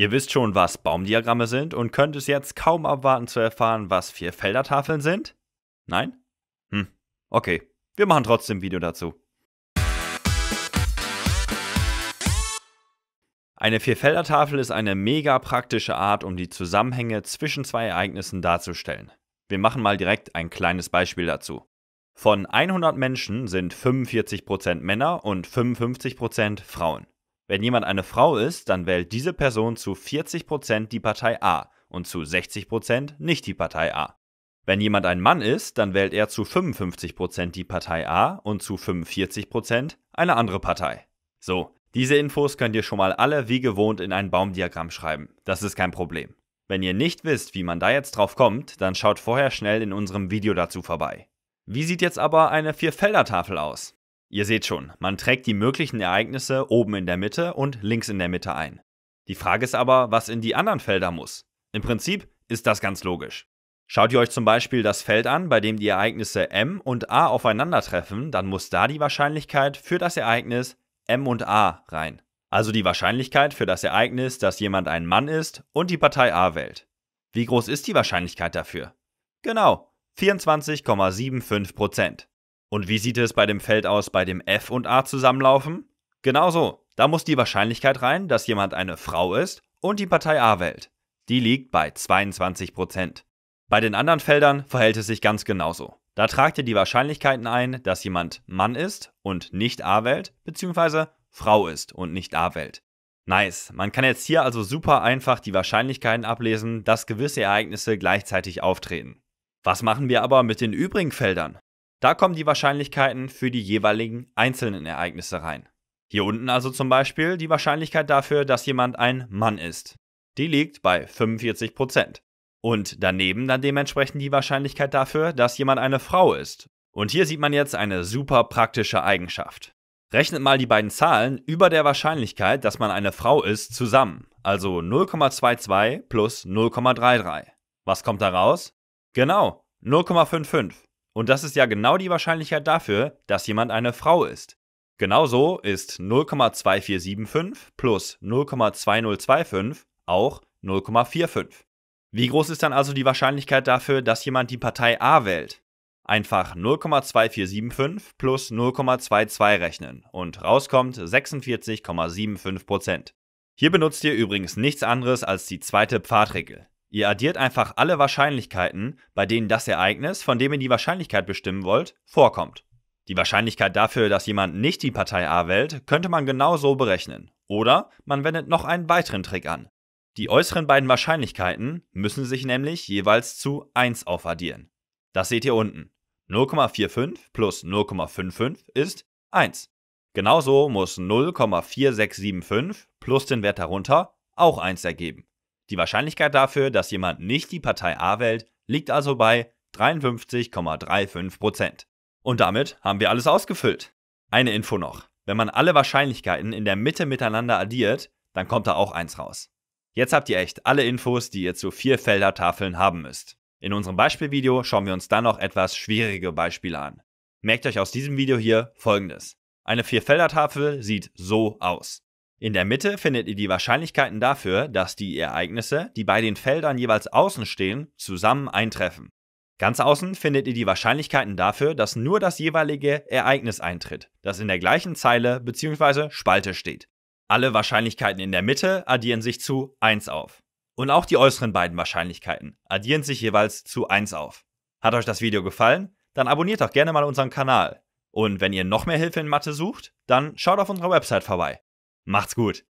Ihr wisst schon, was Baumdiagramme sind und könnt es jetzt kaum abwarten zu erfahren, was Vierfeldertafeln sind? Nein? Hm, okay. Wir machen trotzdem ein Video dazu. Eine Vierfeldertafel ist eine mega praktische Art, um die Zusammenhänge zwischen zwei Ereignissen darzustellen. Wir machen mal direkt ein kleines Beispiel dazu. Von 100 Menschen sind 45% Männer und 55% Frauen. Wenn jemand eine Frau ist, dann wählt diese Person zu 40% die Partei A und zu 60% nicht die Partei A. Wenn jemand ein Mann ist, dann wählt er zu 55% die Partei A und zu 45% eine andere Partei. So, diese Infos könnt ihr schon mal alle wie gewohnt in ein Baumdiagramm schreiben. Das ist kein Problem. Wenn ihr nicht wisst, wie man da jetzt drauf kommt, dann schaut vorher schnell in unserem Video dazu vorbei. Wie sieht jetzt aber eine Vierfelder-Tafel aus? Ihr seht schon, man trägt die möglichen Ereignisse oben in der Mitte und links in der Mitte ein. Die Frage ist aber, was in die anderen Felder muss. Im Prinzip ist das ganz logisch. Schaut ihr euch zum Beispiel das Feld an, bei dem die Ereignisse m und a aufeinandertreffen, dann muss da die Wahrscheinlichkeit für das Ereignis m und a rein. Also die Wahrscheinlichkeit für das Ereignis, dass jemand ein Mann ist und die Partei A wählt. Wie groß ist die Wahrscheinlichkeit dafür? Genau, 24,75 und wie sieht es bei dem Feld aus, bei dem F und A zusammenlaufen? Genauso. Da muss die Wahrscheinlichkeit rein, dass jemand eine Frau ist und die Partei A wählt. Die liegt bei 22%. Bei den anderen Feldern verhält es sich ganz genauso. Da tragt ihr die Wahrscheinlichkeiten ein, dass jemand Mann ist und nicht A wählt, beziehungsweise Frau ist und nicht A wählt. Nice. Man kann jetzt hier also super einfach die Wahrscheinlichkeiten ablesen, dass gewisse Ereignisse gleichzeitig auftreten. Was machen wir aber mit den übrigen Feldern? Da kommen die Wahrscheinlichkeiten für die jeweiligen einzelnen Ereignisse rein. Hier unten also zum Beispiel die Wahrscheinlichkeit dafür, dass jemand ein Mann ist. Die liegt bei 45 Und daneben dann dementsprechend die Wahrscheinlichkeit dafür, dass jemand eine Frau ist. Und hier sieht man jetzt eine super praktische Eigenschaft. Rechnet mal die beiden Zahlen über der Wahrscheinlichkeit, dass man eine Frau ist, zusammen. Also 0,22 plus 0,33. Was kommt da raus? Genau, 0,55. Und das ist ja genau die Wahrscheinlichkeit dafür, dass jemand eine Frau ist. Genauso ist 0,2475 plus 0,2025 auch 0,45. Wie groß ist dann also die Wahrscheinlichkeit dafür, dass jemand die Partei A wählt? Einfach 0,2475 plus 0,22 rechnen und rauskommt 46,75%. Hier benutzt ihr übrigens nichts anderes als die zweite Pfadregel. Ihr addiert einfach alle Wahrscheinlichkeiten, bei denen das Ereignis, von dem ihr die Wahrscheinlichkeit bestimmen wollt, vorkommt. Die Wahrscheinlichkeit dafür, dass jemand nicht die Partei A wählt, könnte man genau so berechnen. Oder man wendet noch einen weiteren Trick an. Die äußeren beiden Wahrscheinlichkeiten müssen sich nämlich jeweils zu 1 aufaddieren. Das seht ihr unten. 0,45 plus 0,55 ist 1. Genauso muss 0,4675 plus den Wert darunter auch 1 ergeben. Die Wahrscheinlichkeit dafür, dass jemand nicht die Partei A wählt, liegt also bei 53,35%. Und damit haben wir alles ausgefüllt. Eine Info noch. Wenn man alle Wahrscheinlichkeiten in der Mitte miteinander addiert, dann kommt da auch eins raus. Jetzt habt ihr echt alle Infos, die ihr zu Vierfelder-Tafeln haben müsst. In unserem Beispielvideo schauen wir uns dann noch etwas schwierige Beispiele an. Merkt euch aus diesem Video hier folgendes. Eine Vierfelder-Tafel sieht so aus. In der Mitte findet ihr die Wahrscheinlichkeiten dafür, dass die Ereignisse, die bei den Feldern jeweils außen stehen, zusammen eintreffen. Ganz außen findet ihr die Wahrscheinlichkeiten dafür, dass nur das jeweilige Ereignis eintritt, das in der gleichen Zeile bzw. Spalte steht. Alle Wahrscheinlichkeiten in der Mitte addieren sich zu 1 auf. Und auch die äußeren beiden Wahrscheinlichkeiten addieren sich jeweils zu 1 auf. Hat euch das Video gefallen? Dann abonniert doch gerne mal unseren Kanal. Und wenn ihr noch mehr Hilfe in Mathe sucht, dann schaut auf unserer Website vorbei Macht's gut.